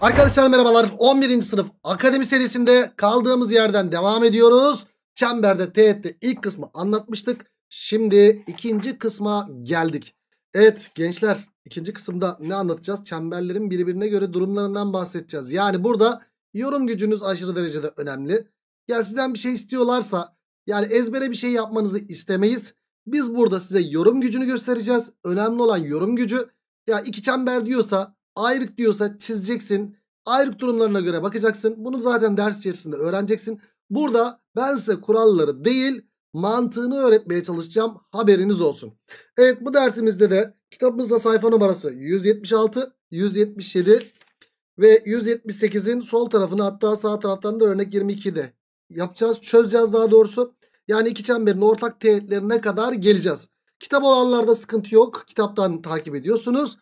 Arkadaşlar merhabalar 11. sınıf akademi serisinde kaldığımız yerden devam ediyoruz. Çemberde teğette ilk kısmı anlatmıştık. Şimdi ikinci kısma geldik. Evet gençler ikinci kısımda ne anlatacağız? Çemberlerin birbirine göre durumlarından bahsedeceğiz. Yani burada yorum gücünüz aşırı derecede önemli. Ya sizden bir şey istiyorlarsa yani ezbere bir şey yapmanızı istemeyiz. Biz burada size yorum gücünü göstereceğiz. Önemli olan yorum gücü. Ya iki çember diyorsa ayrık diyorsa çizeceksin. Ayrık durumlarına göre bakacaksın. Bunu zaten ders içerisinde öğreneceksin. Burada ben size kuralları değil mantığını öğretmeye çalışacağım. Haberiniz olsun. Evet bu dersimizde de kitabımızda sayfa numarası 176, 177 ve 178'in sol tarafını hatta sağ taraftan da örnek 22'de yapacağız. Çözeceğiz daha doğrusu. Yani iki çemberin ortak teğetlerine kadar geleceğiz. Kitap olanlarda sıkıntı yok. Kitaptan takip ediyorsunuz.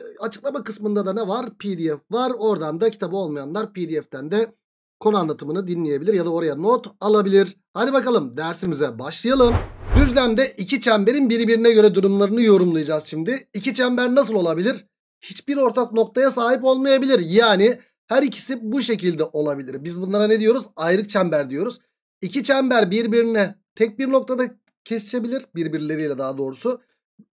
Ee, açıklama kısmında da ne var? PDF var. Oradan da kitabı olmayanlar PDF'ten de konu anlatımını dinleyebilir ya da oraya not alabilir. Hadi bakalım dersimize başlayalım. Düzlemde iki çemberin birbirine göre durumlarını yorumlayacağız şimdi. İki çember nasıl olabilir? Hiçbir ortak noktaya sahip olmayabilir. Yani her ikisi bu şekilde olabilir. Biz bunlara ne diyoruz? Ayrık çember diyoruz. İki çember birbirine tek bir noktada kesişebilir. Birbirleriyle daha doğrusu.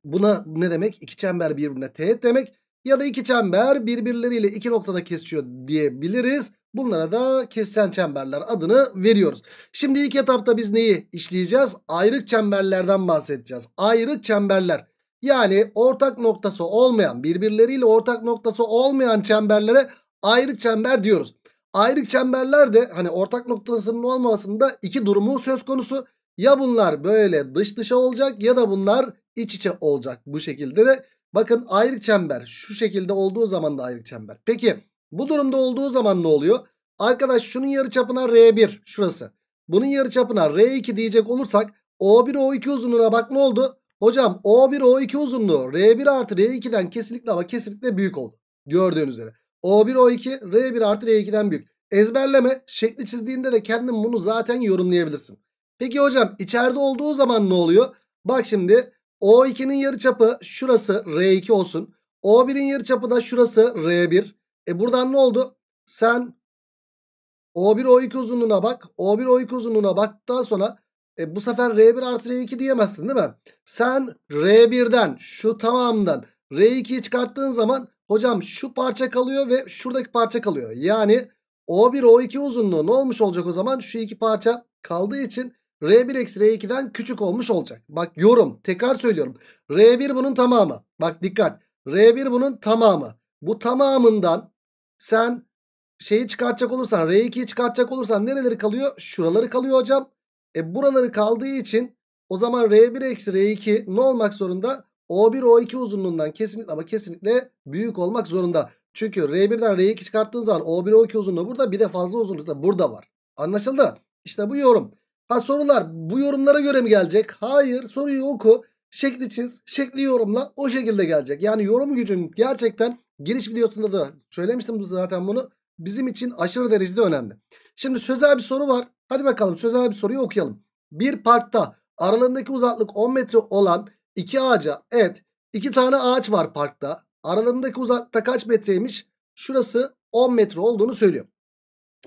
Buna ne demek? İki çember birbirine teğet demek. Ya da iki çember birbirleriyle iki noktada kesişiyor diyebiliriz. Bunlara da kesişen çemberler adını veriyoruz. Şimdi ilk etapta biz neyi işleyeceğiz? Ayrık çemberlerden bahsedeceğiz. Ayrık çemberler. Yani ortak noktası olmayan, birbirleriyle ortak noktası olmayan çemberlere ayrık çember diyoruz. Ayrık çemberler de hani ortak noktasının olmamasında iki durumu söz konusu. Ya bunlar böyle dış dışa olacak ya da bunlar iç içe olacak bu şekilde de. Bakın ayrık çember şu şekilde olduğu zaman da ayrık çember. Peki bu durumda olduğu zaman ne oluyor? Arkadaş şunun yarıçapına R1 şurası. Bunun yarıçapına R2 diyecek olursak O1 O2 uzunluğuna bak ne oldu? Hocam O1 O2 uzunluğu R1 artı R2'den kesinlikle ama kesinlikle büyük oldu. Gördüğünüz üzere. O1 O2 R1 artı R2'den büyük. Ezberleme şekli çizdiğinde de kendin bunu zaten yorumlayabilirsin. Peki hocam içeride olduğu zaman ne oluyor? Bak şimdi o2'nin yarıçapı şurası R2 olsun. O1'in yarıçapı da şurası R1. E buradan ne oldu? Sen O1 O2 uzunluğuna bak. O1 O2 uzunluğuna baktıktan sonra e, bu sefer R1 artı R2 diyemezsin değil mi? Sen R1'den şu tamamından R2'yi çıkarttığın zaman hocam şu parça kalıyor ve şuradaki parça kalıyor. Yani O1 O2 uzunluğu ne olmuş olacak o zaman? Şu iki parça kaldığı için R1 eksi R2'den küçük olmuş olacak. Bak yorum tekrar söylüyorum. R1 bunun tamamı. Bak dikkat. R1 bunun tamamı. Bu tamamından sen şeyi çıkartacak olursan R2'yi çıkartacak olursan nereleri kalıyor? Şuraları kalıyor hocam. E buraları kaldığı için o zaman R1 eksi R2 ne olmak zorunda? O1 O2 uzunluğundan kesinlikle ama kesinlikle büyük olmak zorunda. Çünkü R1'den R2 çıkarttığın zaman O1 O2 uzunluğu burada bir de fazla uzunluk da burada var. Anlaşıldı. İşte bu yorum. Ha sorular bu yorumlara göre mi gelecek? Hayır soruyu oku. Şekli çiz. Şekli yorumla. O şekilde gelecek. Yani yorum gücün gerçekten giriş videosunda da söylemiştim zaten bunu. Bizim için aşırı derecede önemli. Şimdi sözel bir soru var. Hadi bakalım sözel bir soruyu okuyalım. Bir parkta aralarındaki uzaklık 10 metre olan iki ağaca evet iki tane ağaç var parkta. Aralarındaki uzaklıkta kaç metreymiş? Şurası 10 metre olduğunu söylüyor.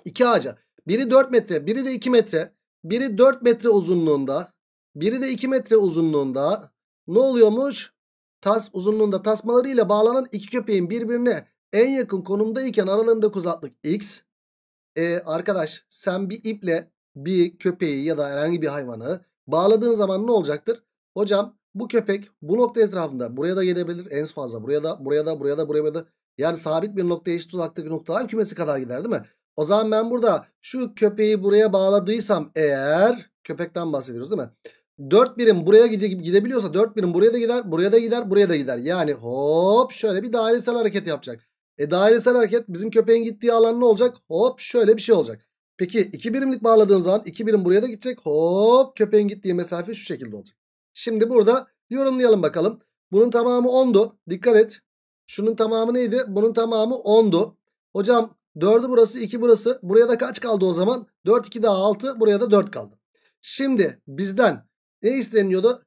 İki ağaca. Biri 4 metre, biri de 2 metre. Biri 4 metre uzunluğunda. Biri de 2 metre uzunluğunda. Ne oluyormuş? Tas uzunluğunda tasmalarıyla bağlanan iki köpeğin birbirine en yakın konumda iken aralarındaki uzaklık x. E arkadaş sen bir iple bir köpeği ya da herhangi bir hayvanı bağladığın zaman ne olacaktır? Hocam bu köpek bu nokta etrafında buraya da gidebilir en fazla buraya da buraya da buraya da buraya da yani sabit bir nokta eşit uzaktaki noktalar kümesi kadar gider değil mi? O zaman ben burada şu köpeği buraya bağladıysam eğer köpekten bahsediyoruz değil mi? 4 birim buraya gide, gidebiliyorsa 4 birim buraya da gider, buraya da gider, buraya da gider. Yani hop şöyle bir dairesel hareket yapacak. E dairesel hareket bizim köpeğin gittiği alan ne olacak? Hop şöyle bir şey olacak. Peki 2 birimlik bağladığım zaman 2 birim buraya da gidecek. Hop köpeğin gittiği mesafe şu şekilde olacak. Şimdi burada yorumlayalım bakalım. Bunun tamamı 10'du. Dikkat et. Şunun tamamı neydi? Bunun tamamı 10'du. Hocam 4'ü burası 2 burası. Buraya da kaç kaldı o zaman? 4 2 daha 6 buraya da 4 kaldı. Şimdi bizden ne isteniyordu?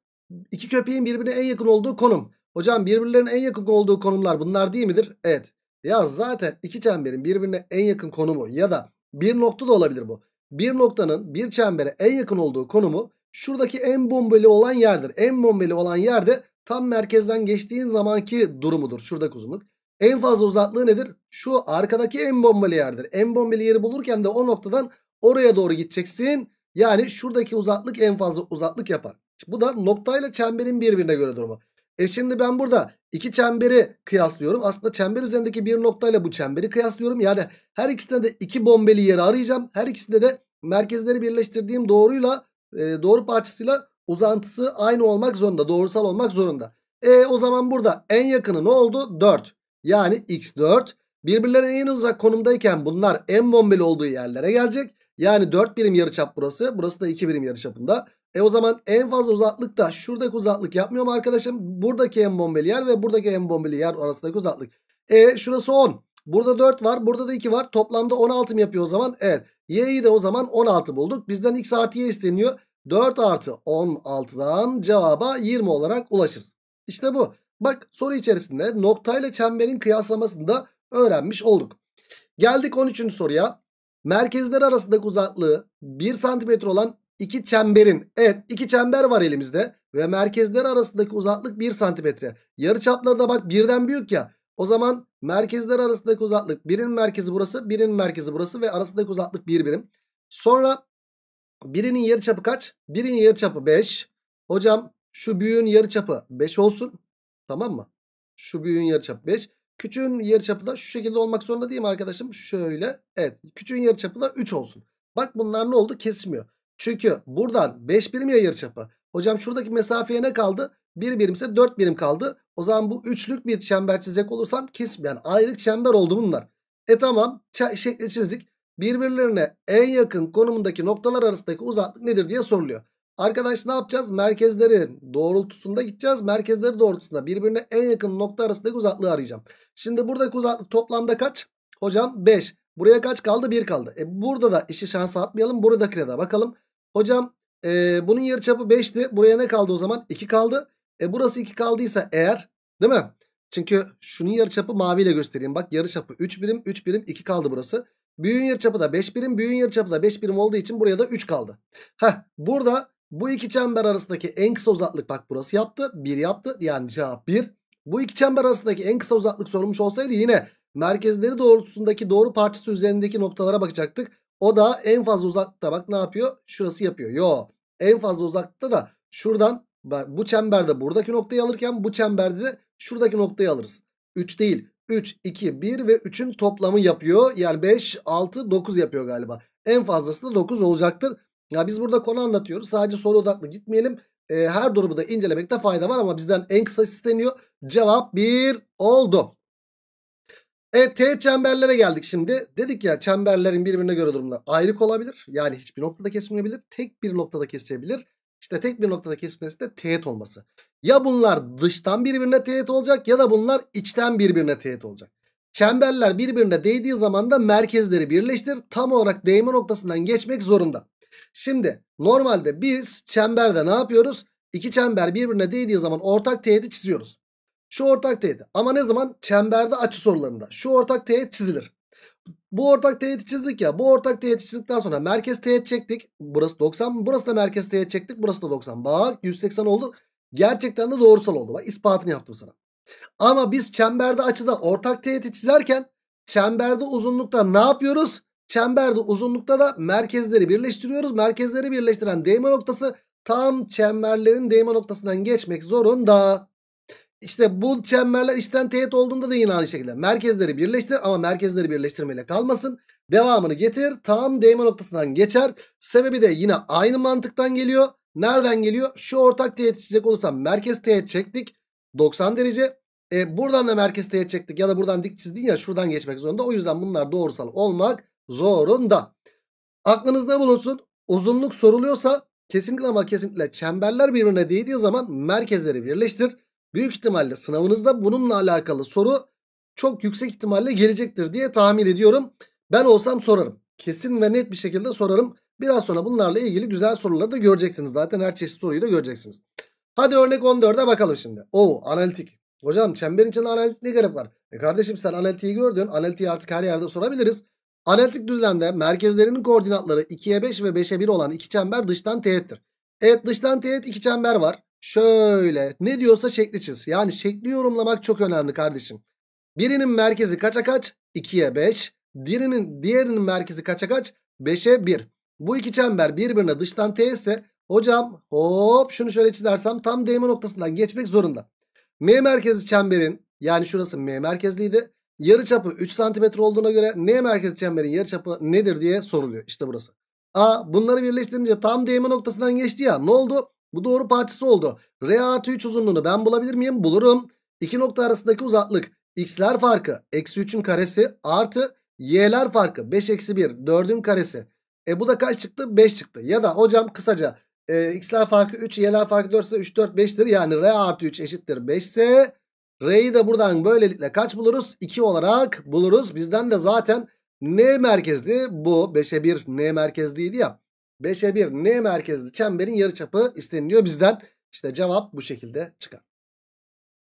İki köpeğin birbirine en yakın olduğu konum. Hocam birbirlerine en yakın olduğu konumlar bunlar değil midir? Evet. Ya zaten iki çemberin birbirine en yakın konumu ya da bir nokta da olabilir bu. Bir noktanın bir çembere en yakın olduğu konumu şuradaki en bombeli olan yerdir. En bombeli olan yerde tam merkezden geçtiğin zamanki durumudur. Şuradaki uzunluk. En fazla uzaklığı nedir? Şu arkadaki en bombeli yerdir. En bombeli yeri bulurken de o noktadan oraya doğru gideceksin. Yani şuradaki uzaklık en fazla uzaklık yapar. Bu da noktayla çemberin birbirine göre durumu. E şimdi ben burada iki çemberi kıyaslıyorum. Aslında çember üzerindeki bir noktayla bu çemberi kıyaslıyorum. Yani her ikisinde de iki bombeli yeri arayacağım. Her ikisinde de merkezleri birleştirdiğim doğruyla e, doğru parçasıyla uzantısı aynı olmak zorunda. Doğrusal olmak zorunda. E o zaman burada en yakını ne oldu? 4. Yani x4 birbirlerine en uzak konumdayken bunlar en bombeli olduğu yerlere gelecek. Yani 4 birim yarıçap burası. Burası da 2 birim yarıçapında. E o zaman en fazla uzaklık da şuradaki uzaklık yapmıyor mu arkadaşım? Buradaki en bombeli yer ve buradaki en bombeli yer arasındaki uzaklık. E şurası 10. Burada 4 var. Burada da 2 var. Toplamda 16 mı yapıyor o zaman? Evet. Y'yi de o zaman 16 bulduk. Bizden x artı y isteniyor. 4 artı 16'dan cevaba 20 olarak ulaşırız. İşte bu. Bak soru içerisinde noktayla çemberin kıyaslamasını da öğrenmiş olduk. Geldik 13. soruya. Merkezler arasındaki uzaklığı 1 cm olan iki çemberin evet iki çember var elimizde ve merkezler arasındaki uzaklık 1 santimetre. Yarı çapları da bak birden büyük ya. O zaman merkezler arasındaki uzaklık birin merkezi burası birinin merkezi burası ve arasındaki uzaklık bir birim. Sonra birinin yarı çapı kaç? Birinin yarı çapı 5. Hocam şu büyüğün yarı çapı 5 olsun. Tamam mı? Şu büyüğün yarıçapı 5. Küçüğün yarıçapı da şu şekilde olmak zorunda değil mi arkadaşım? Şöyle. Evet. Küçüğün yarıçapı da 3 olsun. Bak bunlar ne oldu? Kesmiyor. Çünkü buradan 5 birim ya yarıçapı. Hocam şuradaki mesafeye ne kaldı? 1 birimse 4 birim kaldı. O zaman bu üçlük bir çember çizecek olursam kesmiyor. Yani ayrık çember oldu bunlar. E tamam şekli çizdik. Birbirlerine en yakın konumundaki noktalar arasındaki uzaklık nedir diye soruluyor. Arkadaş ne yapacağız? Merkezleri doğrultusunda gideceğiz. Merkezleri doğrultusunda birbirine en yakın nokta arasındaki uzaklığı arayacağım. Şimdi buradaki uzaklık toplamda kaç? Hocam 5. Buraya kaç kaldı? 1 kaldı. E burada da işi şansa atmayalım. Buradakine de bakalım. Hocam e, bunun çapı 5'ti. Buraya ne kaldı o zaman? 2 kaldı. E burası 2 kaldıysa eğer değil mi? Çünkü şunun yarı çapı maviyle göstereyim. Bak yarı çapı 3 birim 3 birim 2 kaldı burası. Büyüğün çapı da 5 birim. Büyüğün çapı da 5 birim olduğu için buraya da 3 kaldı. Heh burada bu iki çember arasındaki en kısa uzaklık bak burası yaptı. 1 yaptı. Yani cevap 1. Bu iki çember arasındaki en kısa uzaklık sorulmuş olsaydı yine merkezleri doğrultusundaki doğru parçası üzerindeki noktalara bakacaktık. O da en fazla uzaklıkta bak ne yapıyor? Şurası yapıyor. Yo. En fazla uzaklıkta da şuradan bu çemberde buradaki noktayı alırken bu çemberde de şuradaki noktayı alırız. 3 değil. 3, 2, 1 ve 3'ün toplamı yapıyor. Yani 5, 6, 9 yapıyor galiba. En fazlası da 9 olacaktır. Ya biz burada konu anlatıyoruz. Sadece soru odaklı gitmeyelim. E, her durumu da incelemekte fayda var ama bizden en kısa isteniyor. Cevap 1 oldu. Evet teğet çemberlere geldik şimdi. Dedik ya çemberlerin birbirine göre durumlar ayrık olabilir. Yani hiçbir noktada kesmeyebilir. Tek bir noktada kesebilir. İşte tek bir noktada kesmesi de teğet olması. Ya bunlar dıştan birbirine teğet olacak ya da bunlar içten birbirine teğet olacak. Çemberler birbirine değdiği zaman da merkezleri birleştir. Tam olarak değme noktasından geçmek zorunda. Şimdi normalde biz çemberde ne yapıyoruz? İki çember birbirine değdiği zaman ortak teğeti çiziyoruz. Şu ortak teğeti ama ne zaman? Çemberde açı sorularında. Şu ortak teğet çizilir. Bu ortak teğeti çizdik ya. Bu ortak teğeti çizdikten sonra merkez teğet çektik. Burası 90. Burası da merkez teğet çektik. Burası da 90. Bak 180 oldu. Gerçekten de doğrusal oldu. Bak ispatını yaptım sana. Ama biz çemberde açıda ortak teğeti çizerken çemberde uzunlukta ne yapıyoruz? Çemberde uzunlukta da merkezleri birleştiriyoruz. Merkezleri birleştiren değme noktası tam çemberlerin değme noktasından geçmek zorunda. İşte bu çemberler içten teğet olduğunda da yine aynı şekilde. Merkezleri birleştir ama merkezleri birleştirmeyle kalmasın. Devamını getir tam değme noktasından geçer. Sebebi de yine aynı mantıktan geliyor. Nereden geliyor? Şu ortak teğet çizecek olursam merkez teğet çektik. 90 derece. E, buradan da merkez teğet çektik ya da buradan dik çizdin ya şuradan geçmek zorunda. O yüzden bunlar doğrusal olmak zorunda. Aklınızda bulunsun. Uzunluk soruluyorsa kesinlikle ama kesinlikle çemberler birbirine değdiği zaman merkezleri birleştir. Büyük ihtimalle sınavınızda bununla alakalı soru çok yüksek ihtimalle gelecektir diye tahmin ediyorum. Ben olsam sorarım. Kesin ve net bir şekilde sorarım. Biraz sonra bunlarla ilgili güzel soruları da göreceksiniz. Zaten her çeşit soruyu da göreceksiniz. Hadi örnek 14'e bakalım şimdi. Oo analitik. Hocam çemberin içinde analitik ne garip var? E kardeşim sen analitiği gördün. Analitiği artık her yerde sorabiliriz. Analitik düzlemde merkezlerinin koordinatları 2'ye 5 ve 5'e 1 olan iki çember dıştan teğettir. Evet dıştan teğet iki çember var. Şöyle ne diyorsa şekli çiz. Yani şekli yorumlamak çok önemli kardeşim. Birinin merkezi kaça kaç? 2'ye 5. Birinin, diğerinin merkezi kaça kaç? 5'e 1. Bu iki çember birbirine dıştan teğetse hocam hop şunu şöyle çizersem tam değme noktasından geçmek zorunda. M merkezi çemberin yani şurası M merkezliydi yarı çapı 3 cm olduğuna göre ne merkez çemberin yarı çapı nedir diye soruluyor. İşte burası. A bunları birleştirince tam değme noktasından geçti ya. Ne oldu? Bu doğru parçası oldu. R artı 3 uzunluğunu ben bulabilir miyim? Bulurum. İki nokta arasındaki uzaklık. X'ler farkı. Eksi 3'ün karesi artı y'ler farkı. 5 eksi 1 4'ün karesi. E bu da kaç çıktı? 5 çıktı. Ya da hocam kısaca e, x'ler farkı 3 y'ler farkı 4 ise 3 4 5'tir. Yani r artı 3 eşittir 5 ise R'yi de buradan böylelikle kaç buluruz? 2 olarak buluruz. Bizden de zaten N merkezli bu 5'e 1 N merkezliydi ya. 5'e 1 N merkezli çemberin yarıçapı isteniliyor bizden. İşte cevap bu şekilde çıkar.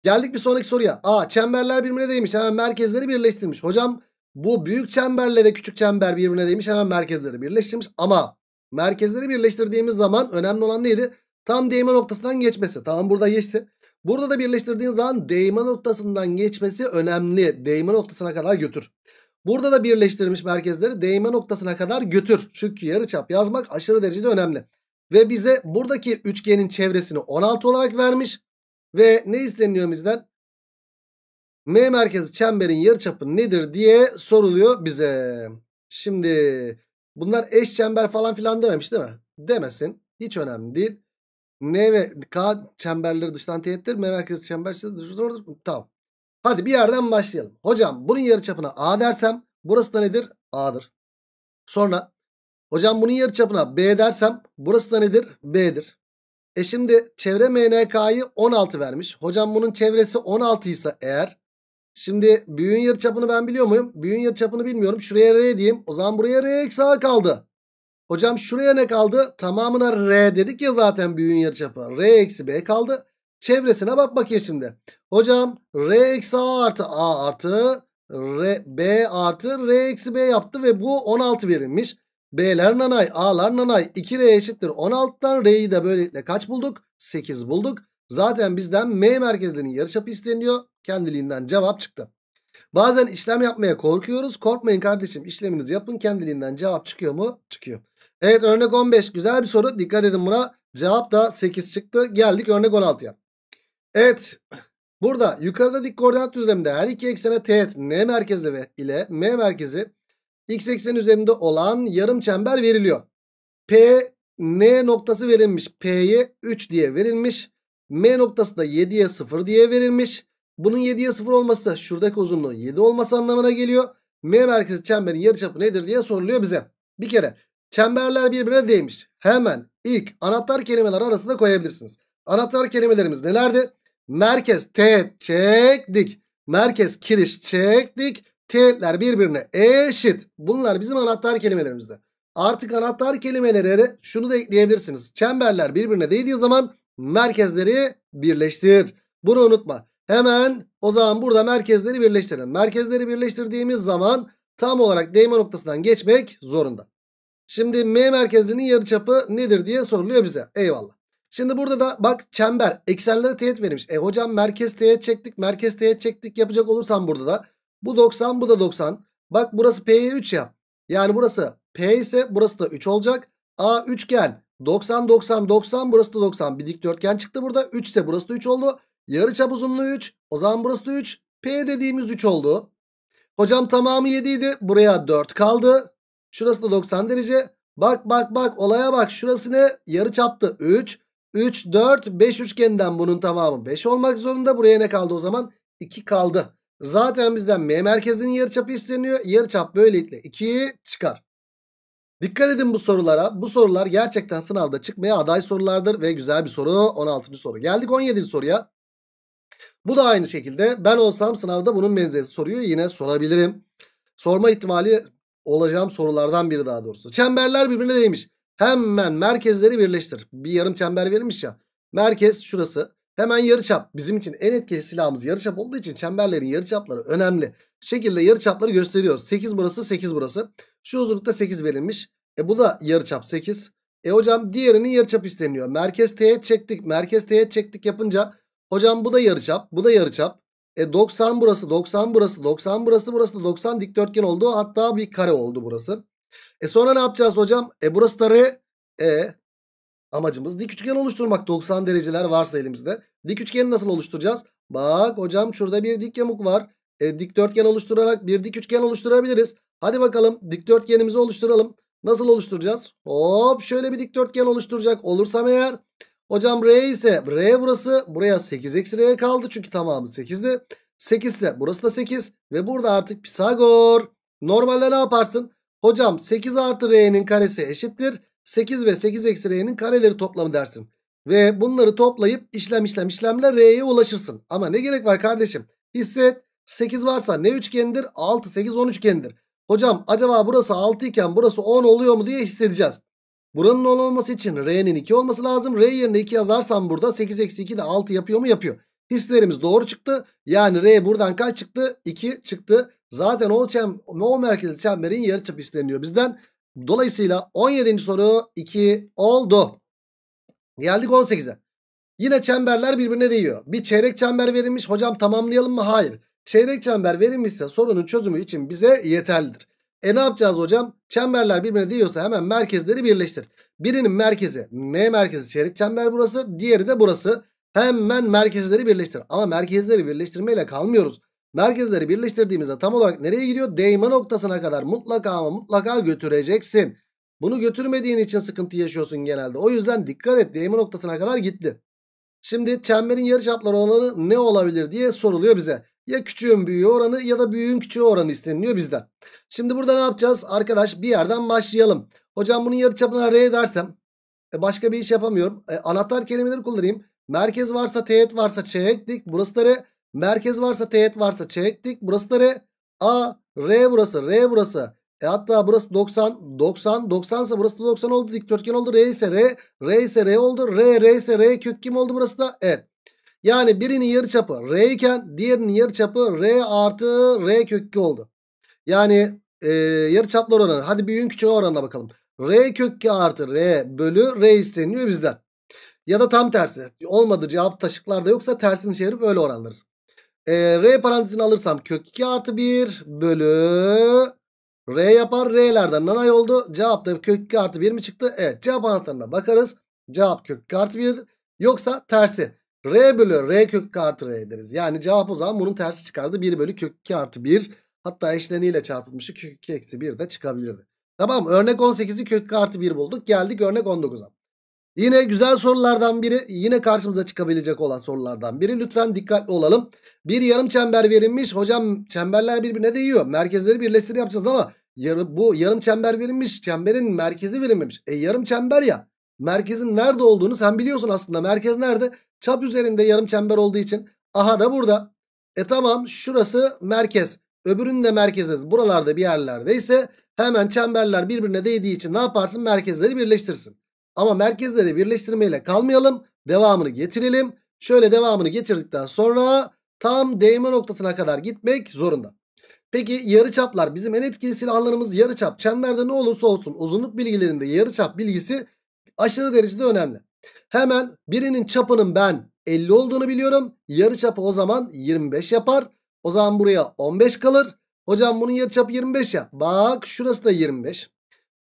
Geldik bir sonraki soruya. A çemberler birbirine değmiş. Hemen merkezleri birleştirmiş. Hocam bu büyük çemberle de küçük çember birbirine değmiş. Hemen merkezleri birleştirmiş. Ama merkezleri birleştirdiğimiz zaman önemli olan neydi? Tam değme noktasından geçmesi. Tamam burada geçti. Burada da birleştirdiğin zaman değme noktasından geçmesi önemli. Değme noktasına kadar götür. Burada da birleştirilmiş merkezleri değme noktasına kadar götür. Çünkü yarıçap yazmak aşırı derecede önemli. Ve bize buradaki üçgenin çevresini 16 olarak vermiş. Ve ne isteniyor bizden? M merkezi çemberin yarıçapı nedir diye soruluyor bize. Şimdi bunlar eş çember falan filan dememiş değil mi? Demesin. Hiç önemli değil. N ve K çemberleri dıştan teğettir. M merkezi çembersiz zordur. Tamam. Hadi bir yerden başlayalım. Hocam bunun yarıçapına A dersem burası da nedir? A'dır. Sonra hocam bunun yarıçapına B dersem burası da nedir? B'dir. E şimdi çevre MNK'yı 16 vermiş. Hocam bunun çevresi 16 ise eğer şimdi büyüğün yarıçapını ben biliyor muyum? Büyüğün yarıçapını bilmiyorum. Şuraya R diyeyim. O zaman buraya R eksi A kaldı. Hocam şuraya ne kaldı? Tamamına R dedik ya zaten büyüğün yarıçapı. R eksi B kaldı. Çevresine bak bakayım şimdi. Hocam R eksi A artı A artı R, B artı R eksi B yaptı ve bu 16 verilmiş. B'ler nanay, A'lar nanay. 2R eşittir 16'dan R'yi de böylelikle kaç bulduk? 8 bulduk. Zaten bizden M merkezlerinin yarıçapı isteniyor. Kendiliğinden cevap çıktı. Bazen işlem yapmaya korkuyoruz. Korkmayın kardeşim işleminizi yapın kendiliğinden cevap çıkıyor mu? Çıkıyor. Evet örnek 15 güzel bir soru. Dikkat edin buna. Cevap da 8 çıktı. Geldik örnek 16'ya. Evet. Burada yukarıda dik koordinat düzleminde her iki eksene teğet N merkezi ve ile M merkezi x ekseni üzerinde olan yarım çember veriliyor. P N noktası verilmiş. P'ye 3 diye verilmiş. M noktası da 7'ye 0 diye verilmiş. Bunun 7'ye 0 olması şuradaki uzunluğun 7 olması anlamına geliyor. M merkezi çemberin yarıçapı nedir diye soruluyor bize. Bir kere Çemberler birbirine değmiş. Hemen ilk anahtar kelimeler arasında koyabilirsiniz. Anahtar kelimelerimiz nelerdi? Merkez teğet çektik. Merkez kiriş çektik. Teğetler birbirine eşit. Bunlar bizim anahtar kelimelerimizde. Artık anahtar kelimeleri şunu da ekleyebilirsiniz. Çemberler birbirine değdiği zaman merkezleri birleştir. Bunu unutma. Hemen o zaman burada merkezleri birleştirelim. Merkezleri birleştirdiğimiz zaman tam olarak değme noktasından geçmek zorunda. Şimdi M merkezinin yarıçapı nedir diye soruluyor bize. Eyvallah. Şimdi burada da bak çember eksenlere teğet verilmiş. E hocam merkez teğet çektik merkez teğet çektik yapacak olursam burada da. Bu 90 bu da 90. Bak burası P'ye 3 yap. Yani burası P ise burası da 3 olacak. A üçgen 90 90 90 burası da 90 bir dikdörtgen çıktı burada. 3 ise burası da 3 oldu. Yarıçap uzunluğu 3. O zaman burası da 3. P dediğimiz 3 oldu. Hocam tamamı 7 idi. Buraya 4 kaldı. Şurası da 90 derece. Bak bak bak olaya bak. Şurası ne? Yarı çaptı. 3. 3, 4, 5 üçgenden bunun tamamı 5 olmak zorunda. Buraya ne kaldı o zaman? 2 kaldı. Zaten bizden M merkezinin yarıçapı isteniyor. Yarıçap böylelikle 2 çıkar. Dikkat edin bu sorulara. Bu sorular gerçekten sınavda çıkmaya aday sorulardır ve güzel bir soru. 16. soru. Geldik 17. soruya. Bu da aynı şekilde ben olsam sınavda bunun benzeri soruyu yine sorabilirim. Sorma ihtimali olacağım sorulardan biri daha doğrusu. Çemberler birbirine değmiş. Hemen merkezleri birleştir. Bir yarım çember verilmiş ya. Merkez şurası. Hemen yarıçap. Bizim için en etkili silahımız yarıçap olduğu için çemberlerin yarıçapları önemli. Şekilde yarıçapları gösteriyoruz. 8 burası, 8 burası. Şu uzunlukta 8 verilmiş. E bu da yarıçap 8. E hocam diğerinin yarıçap isteniyor. Merkez teğet çektik. Merkez teğet çektik yapınca hocam bu da yarıçap, bu da yarıçap. E 90 burası 90 burası 90 burası burası da 90 dikdörtgen oldu. Hatta bir kare oldu burası. E sonra ne yapacağız hocam? E burası da R. E amacımız dik üçgen oluşturmak. 90 dereceler varsa elimizde. Dik üçgeni nasıl oluşturacağız? Bak hocam şurada bir dik yamuk var. E, dikdörtgen oluşturarak bir dik üçgen oluşturabiliriz. Hadi bakalım dikdörtgenimizi oluşturalım. Nasıl oluşturacağız? Hop şöyle bir dikdörtgen oluşturacak olursam eğer Hocam R ise R burası. Buraya 8 eksi R kaldı. Çünkü tamamı 8'di. 8 ise burası da 8. Ve burada artık Pisagor. Normalde ne yaparsın? Hocam 8 artı R'nin karesi eşittir. 8 ve 8 eksi R'nin kareleri toplamı dersin. Ve bunları toplayıp işlem işlem işlemle R'ye ulaşırsın. Ama ne gerek var kardeşim? Hisset 8 varsa ne üçgendir? 6, 8, 10 üçgendir. Hocam acaba burası 6 iken burası 10 oluyor mu diye hissedeceğiz. Buranın 10 olması için R'nin 2 olması lazım. R yerine 2 yazarsam burada 8 eksi 2 de 6 yapıyor mu? Yapıyor. Hislerimiz doğru çıktı. Yani R buradan kaç çıktı? 2 çıktı. Zaten o, çem, o merkezi çemberin yarıçapı isteniyor bizden. Dolayısıyla 17. soru 2 oldu. Geldik 18'e. Yine çemberler birbirine değiyor. Bir çeyrek çember verilmiş. Hocam tamamlayalım mı? Hayır. Çeyrek çember verilmişse sorunun çözümü için bize yeterlidir. E ne yapacağız hocam? Çemberler birbirine değiyorsa hemen merkezleri birleştir. Birinin merkezi M merkezi çeyrek çember burası. Diğeri de burası. Hemen merkezleri birleştir. Ama merkezleri birleştirmeyle kalmıyoruz. Merkezleri birleştirdiğimizde tam olarak nereye gidiyor? Değme noktasına kadar mutlaka ama mutlaka götüreceksin. Bunu götürmediğin için sıkıntı yaşıyorsun genelde. O yüzden dikkat et değme noktasına kadar gitti. Şimdi çemberin yarıçapları olanı ne olabilir diye soruluyor bize. Ya küçüğün büyüğü oranı ya da büyüğün küçüğü oranı isteniliyor bizden. Şimdi burada ne yapacağız? Arkadaş bir yerden başlayalım. Hocam bunun yarıçapına R dersem e, başka bir iş yapamıyorum. E, anahtar kelimeleri kullanayım. Merkez varsa teğet varsa çeyreklik. Burası da R. Merkez varsa teğet varsa çeyreklik. Burası da R. A. R burası. R burası. E hatta burası 90. 90. 90 ise burası da 90 oldu. Dikdörtgen oldu. R ise R. R ise R oldu. R. R ise R kök kim oldu burası da? Evet. Yani birinin yarıçapı R iken diğerinin yarıçapı R artı R kök 2 oldu. Yani e, yarıçaplar oranı. Hadi büyüğün küçüğü oranına bakalım. R kök 2 artı R bölü R isteniliyor bizden. Ya da tam tersi. Olmadı cevap taşıklarda yoksa tersini çevirip öyle oranlarız. E, R parantezini alırsam kök 2 artı 1 bölü R yapar. R'lerden nanay oldu. Cevap da kök 2 artı 1 mi çıktı? Evet cevap anahtarına bakarız. Cevap kök 2 artı 1 yoksa tersi. R bölü R kök 2 artı R ederiz. Yani cevap o zaman bunun tersi çıkardı. 1 bölü kök 2 artı 1. Hatta eşleniyle çarpılmışı kök 2 eksi 1 de çıkabilirdi. Tamam örnek 18'i kök 2 artı 1 bulduk. Geldik örnek 19'a. Yine güzel sorulardan biri yine karşımıza çıkabilecek olan sorulardan biri. Lütfen dikkatli olalım. Bir yarım çember verilmiş. Hocam çemberler birbirine değiyor. Merkezleri birleştirip yapacağız ama yarı, bu yarım çember verilmiş. Çemberin merkezi verilmemiş. E yarım çember ya. Merkezin nerede olduğunu sen biliyorsun aslında. Merkez nerede? Çap üzerinde yarım çember olduğu için aha da burada. E tamam şurası merkez. Öbürünün de merkeziz. Buralarda bir yerlerdeyse hemen çemberler birbirine değdiği için ne yaparsın? Merkezleri birleştirsin. Ama merkezleri birleştirmeyle kalmayalım. Devamını getirelim. Şöyle devamını getirdikten sonra tam değme noktasına kadar gitmek zorunda. Peki yarı çaplar, bizim en etkili silahlarımız çap, Çemberde ne olursa olsun uzunluk bilgilerinde yarı çap bilgisi aşırı derecede önemli. Hemen birinin çapının ben 50 olduğunu biliyorum. Yarı çapı o zaman 25 yapar. O zaman buraya 15 kalır. Hocam bunun yarı çapı 25 ya. Bak şurası da 25.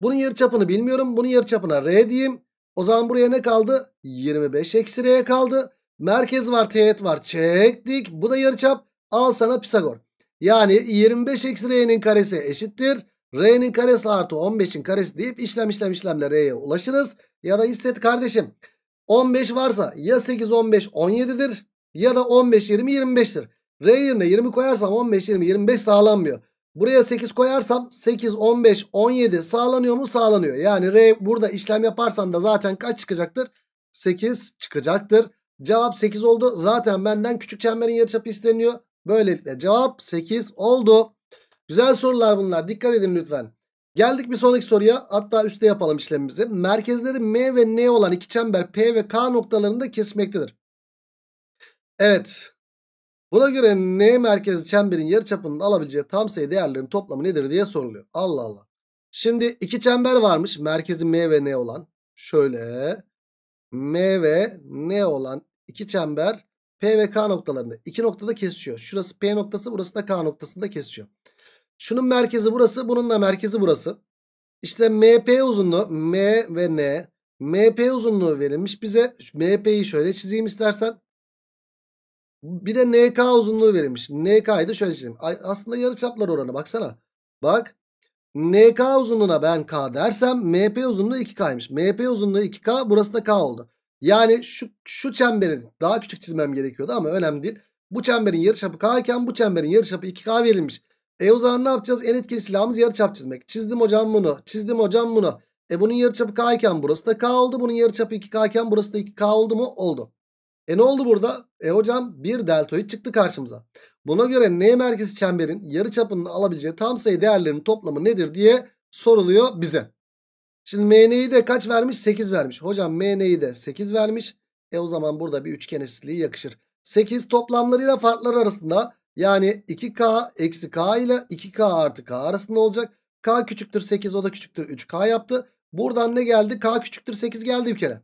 Bunun yarı çapını bilmiyorum. Bunun yarı çapına R diyeyim. O zaman buraya ne kaldı? 25 eksi R kaldı. Merkez var teğet var. Çektik. Bu da yarı çap. Al sana Pisagor. Yani 25 eksi R'nin karesi eşittir. R'nin karesi artı 15'in karesi deyip işlem işlem işlemle R'ye ulaşırız. Ya da hisset kardeşim 15 varsa ya 8 15 17'dir ya da 15 20 25'tir. R yerine 20 koyarsam 15 20 25 sağlanmıyor. Buraya 8 koyarsam 8 15 17 sağlanıyor mu? Sağlanıyor. Yani R burada işlem yaparsam da zaten kaç çıkacaktır? 8 çıkacaktır. Cevap 8 oldu. Zaten benden küçük çemberin yarıçapı isteniyor. Böylelikle cevap 8 oldu. Güzel sorular bunlar. Dikkat edin lütfen. Geldik bir sonraki soruya. Hatta üstte yapalım işlemimizi. Merkezleri M ve N olan iki çember P ve K noktalarında kesmektedir. Evet. Buna göre N merkezli çemberin yarıçapının alabileceği tam sayı değerlerin toplamı nedir diye soruluyor. Allah Allah. Şimdi iki çember varmış. Merkezi M ve N olan. Şöyle. M ve N olan iki çember P ve K noktalarında. iki noktada kesiyor. Şurası P noktası burası da K noktasında kesiyor. Şunun merkezi burası. Bunun da merkezi burası. İşte MP uzunluğu M ve N. MP uzunluğu verilmiş bize. MP'yi şöyle çizeyim istersen. Bir de NK uzunluğu verilmiş. NK'yı da şöyle çizeyim. Aslında yarıçaplar oranı baksana. Bak. NK uzunluğuna ben K dersem MP uzunluğu 2K'ymış. MP uzunluğu 2K burası da K oldu. Yani şu, şu çemberin daha küçük çizmem gerekiyordu ama önemli değil. Bu çemberin yarıçapı K iken bu çemberin yarıçapı 2K verilmiş. E o zaman ne yapacağız? En etkili silahımız yarıçap çizmek. Çizdim hocam bunu. Çizdim hocam bunu. E bunun yarıçapı K iken burası da K oldu. Bunun yarıçapı 2K iken burası da 2K oldu mu? Oldu. E ne oldu burada? E hocam bir deltoid çıktı karşımıza. Buna göre N merkezi çemberin yarıçapının alabileceği tam sayı değerlerinin toplamı nedir diye soruluyor bize. Şimdi MN'yi de kaç vermiş? 8 vermiş. Hocam MN'yi de 8 vermiş. E o zaman burada bir üçgen eşitliği yakışır. 8 toplamlarıyla farklar arasında yani 2K eksi K ile 2K artı K arasında olacak. K küçüktür 8 o da küçüktür 3K yaptı. Buradan ne geldi? K küçüktür 8 geldi bir kere.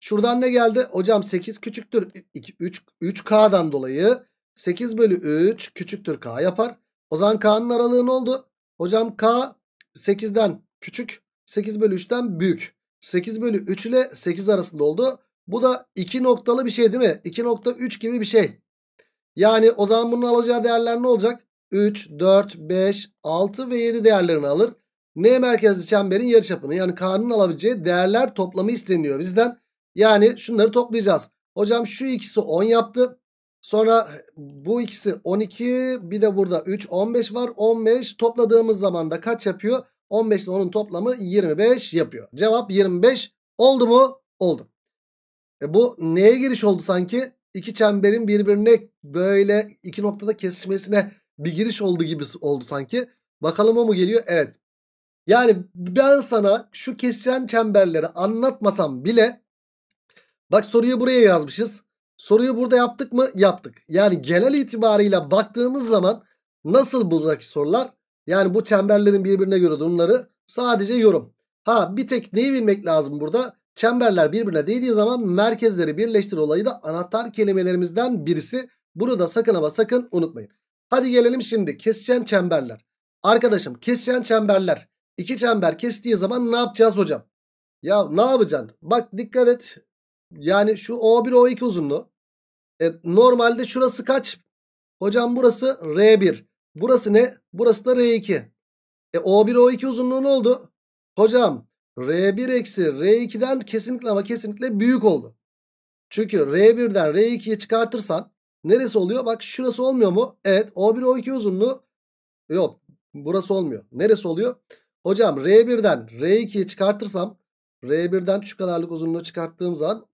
Şuradan ne geldi? Hocam 8 küçüktür 2, 3, 3K'dan dolayı 8 bölü 3 küçüktür K yapar. O zaman K'nın aralığı ne oldu? Hocam K 8'den küçük 8 bölü 3'ten büyük. 8 bölü 3 ile 8 arasında oldu. Bu da 2 noktalı bir şey değil mi? 2.3 gibi bir şey. Yani o zaman bunun alacağı değerler ne olacak? 3, 4, 5, 6 ve 7 değerlerini alır. N merkezli çemberin yarıçapını yani K'nın alabileceği değerler toplamı isteniyor bizden. Yani şunları toplayacağız. Hocam şu ikisi 10 yaptı. Sonra bu ikisi 12 bir de burada 3 15 var. 15 topladığımız zaman da kaç yapıyor? 15 ile onun toplamı 25 yapıyor. Cevap 25 oldu mu? Oldu. E bu neye giriş oldu sanki? iki çemberin birbirine böyle iki noktada kesişmesine bir giriş oldu gibi oldu sanki. Bakalım o mu geliyor? Evet. Yani ben sana şu kesişen çemberleri anlatmasam bile bak soruyu buraya yazmışız. Soruyu burada yaptık mı? Yaptık. Yani genel itibarıyla baktığımız zaman nasıl buradaki sorular? Yani bu çemberlerin birbirine göre durumları sadece yorum. Ha bir tek neyi bilmek lazım burada? Çemberler birbirine değdiği zaman merkezleri birleştir olayı da anahtar kelimelerimizden birisi. Bunu da sakın ama sakın unutmayın. Hadi gelelim şimdi kesişen çemberler. Arkadaşım kesişen çemberler. İki çember kestiği zaman ne yapacağız hocam? Ya ne yapacaksın? Bak dikkat et. Yani şu O1 O2 uzunluğu. E, normalde şurası kaç? Hocam burası R1. Burası ne? Burası da R2. E O1 O2 uzunluğu ne oldu? Hocam R1 eksi R2'den kesinlikle ama kesinlikle büyük oldu. Çünkü R1'den R2'ye çıkartırsan neresi oluyor? Bak şurası olmuyor mu? Evet O1 O2 uzunluğu yok burası olmuyor. Neresi oluyor? Hocam R1'den R2'ye çıkartırsam R1'den şu kadarlık uzunluğu çıkarttığım zaman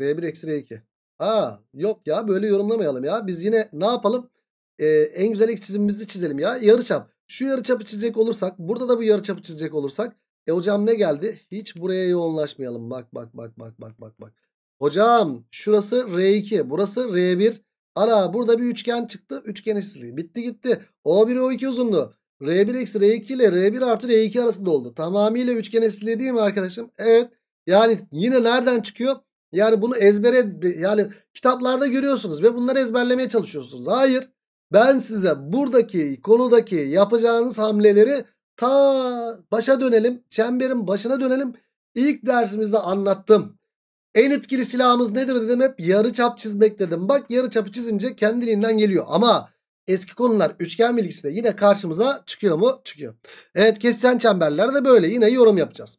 R1 eksi R2. Aa yok ya böyle yorumlamayalım ya. Biz yine ne yapalım? Ee, en güzel ilk çizimimizi çizelim ya. Yarıçap. Şu yarıçapı çizecek olursak burada da bu yarıçapı çizecek olursak e hocam ne geldi? Hiç buraya yoğunlaşmayalım. Bak bak bak bak bak bak bak. Hocam şurası R2 burası R1. Ana burada bir üçgen çıktı. Üçgen eşitliği. Bitti gitti. O1 O2 uzunluğu. R1 eksi R2 ile R1 artı R2 arasında oldu. Tamamıyla üçgen eşitliği değil mi arkadaşım? Evet. Yani yine nereden çıkıyor? Yani bunu ezbere yani kitaplarda görüyorsunuz ve bunları ezberlemeye çalışıyorsunuz. Hayır. Ben size buradaki konudaki yapacağınız hamleleri ta başa dönelim. Çemberin başına dönelim. İlk dersimizde anlattım. En etkili silahımız nedir dedim hep yarı çap çizmek dedim. Bak yarı çapı çizince kendiliğinden geliyor. Ama eski konular üçgen bilgisinde yine karşımıza çıkıyor mu? Çıkıyor. Evet kesişen çemberler de böyle yine yorum yapacağız.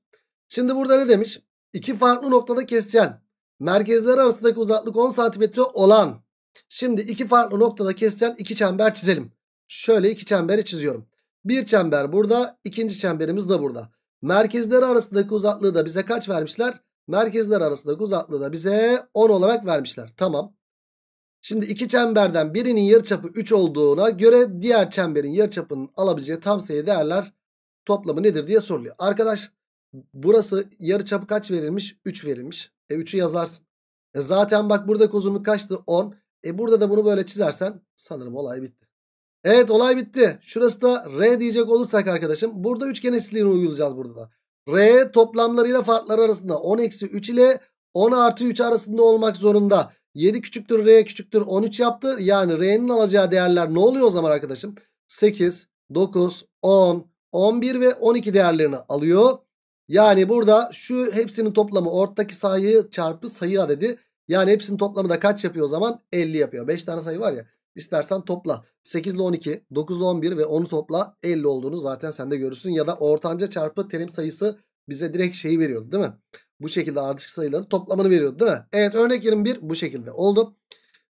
Şimdi burada ne demiş? İki farklı noktada kesişen merkezler arasındaki uzaklık 10 cm olan. Şimdi iki farklı noktada kesişen iki çember çizelim. Şöyle iki çemberi çiziyorum. Bir çember burada. ikinci çemberimiz de burada. Merkezleri arasındaki uzaklığı da bize kaç vermişler? Merkezler arasındaki uzaklığı da bize 10 olarak vermişler. Tamam. Şimdi iki çemberden birinin yarıçapı 3 olduğuna göre diğer çemberin yarıçapının alabileceği tam sayı değerler toplamı nedir diye soruluyor. Arkadaş burası yarıçapı kaç verilmiş? 3 verilmiş. E 3'ü yazarsın. E zaten bak buradaki uzunluk kaçtı? 10. E burada da bunu böyle çizersen sanırım olay bitti. Evet olay bitti. Şurası da R diyecek olursak arkadaşım. Burada üçgen eşitliğini uygulayacağız burada da. R toplamlarıyla farkları arasında 10 eksi 3 ile 10 artı 3 arasında olmak zorunda. 7 küçüktür R küçüktür 13 yaptı. Yani R'nin alacağı değerler ne oluyor o zaman arkadaşım? 8, 9, 10, 11 ve 12 değerlerini alıyor. Yani burada şu hepsinin toplamı ortadaki sayı çarpı sayı adedi. Yani hepsinin toplamı da kaç yapıyor o zaman? 50 yapıyor. 5 tane sayı var ya. İstersen topla. 8 ile 12, 9 ile 11 ve 10'u topla. 50 olduğunu zaten sen de görürsün. Ya da ortanca çarpı terim sayısı bize direkt şeyi veriyordu değil mi? Bu şekilde ardışık sayıların toplamını veriyordu değil mi? Evet örnek 21 bu şekilde oldu.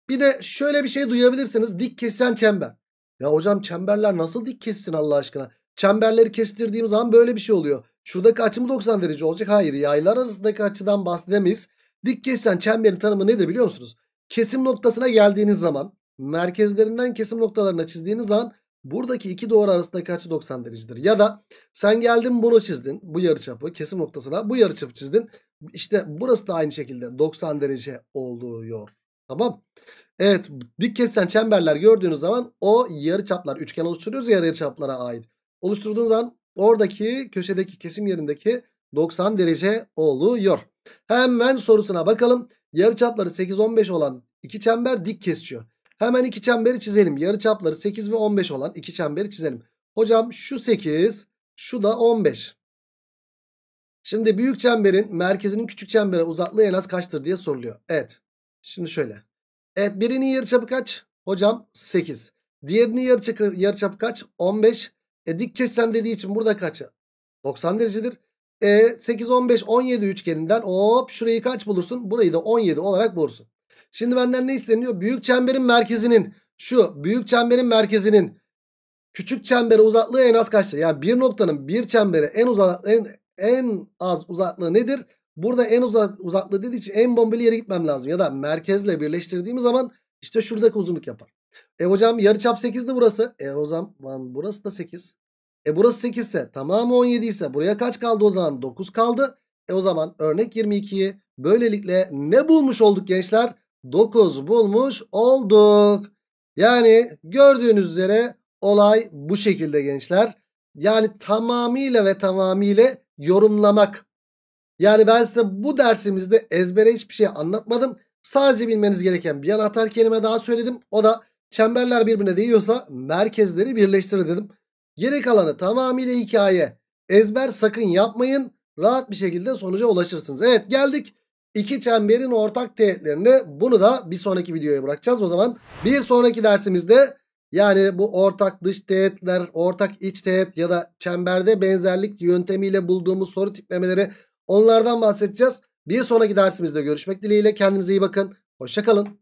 Bir de şöyle bir şey duyabilirsiniz. Dik kesen çember. Ya hocam çemberler nasıl dik kessin Allah aşkına? Çemberleri kestirdiğim zaman böyle bir şey oluyor. Şuradaki açı mı 90 derece olacak. Hayır yaylar arasındaki açıdan bahsedemeyiz. Dik kesen çemberin tanımı nedir biliyor musunuz? Kesim noktasına geldiğiniz zaman merkezlerinden kesim noktalarına çizdiğiniz zaman buradaki iki doğru arasındaki açı 90 derecedir. Ya da sen geldin bunu çizdin bu yarıçapı kesim noktasına bu yarıçapı çizdin. İşte burası da aynı şekilde 90 derece oluyor. Tamam. Evet dik kesen çemberler gördüğünüz zaman o yarıçaplar üçgen oluşturuyoruz ya yarıçaplara ait. Oluşturduğunuz zaman oradaki köşedeki kesim yerindeki 90 derece oluyor. Hemen sorusuna bakalım. Yarıçapları 8-15 olan iki çember dik kesiyor. Hemen iki çemberi çizelim. Yarı çapları 8 ve 15 olan iki çemberi çizelim. Hocam şu 8, şu da 15. Şimdi büyük çemberin merkezinin küçük çembere uzaklığı en az kaçtır diye soruluyor. Evet. Şimdi şöyle. Evet birinin yarıçapı kaç? Hocam 8. Diğerinin yarıçapı, yarıçapı kaç? 15. E dik kesen dediği için burada kaç? 90 derecedir. E 8, 15, 17 üçgeninden hop şurayı kaç bulursun? Burayı da 17 olarak bulursun. Şimdi benden ne isteniyor? Büyük çemberin merkezinin şu büyük çemberin merkezinin küçük çembere uzaklığı en az kaçtır? Yani bir noktanın bir çembere en uzak en, en az uzaklığı nedir? Burada en uzak uzaklığı dediği için en bombeli yere gitmem lazım. Ya da merkezle birleştirdiğim zaman işte şuradaki uzunluk yapar. E hocam yarıçap 8'di burası. E o zaman burası da 8. E burası 8 ise tamamı 17 ise buraya kaç kaldı o zaman? 9 kaldı. E o zaman örnek 22'yi böylelikle ne bulmuş olduk gençler? 9 bulmuş olduk. Yani gördüğünüz üzere olay bu şekilde gençler. Yani tamamıyla ve tamamıyla yorumlamak. Yani ben size bu dersimizde ezbere hiçbir şey anlatmadım. Sadece bilmeniz gereken bir anahtar kelime daha söyledim. O da çemberler birbirine değiyorsa merkezleri birleştir dedim. Geri kalanı tamamıyla hikaye. Ezber sakın yapmayın. Rahat bir şekilde sonuca ulaşırsınız. Evet geldik İki çemberin ortak teğetlerini bunu da bir sonraki videoya bırakacağız. O zaman bir sonraki dersimizde yani bu ortak dış teğetler, ortak iç teğet ya da çemberde benzerlik yöntemiyle bulduğumuz soru tiplemeleri onlardan bahsedeceğiz. Bir sonraki dersimizde görüşmek dileğiyle kendinize iyi bakın. Hoşçakalın.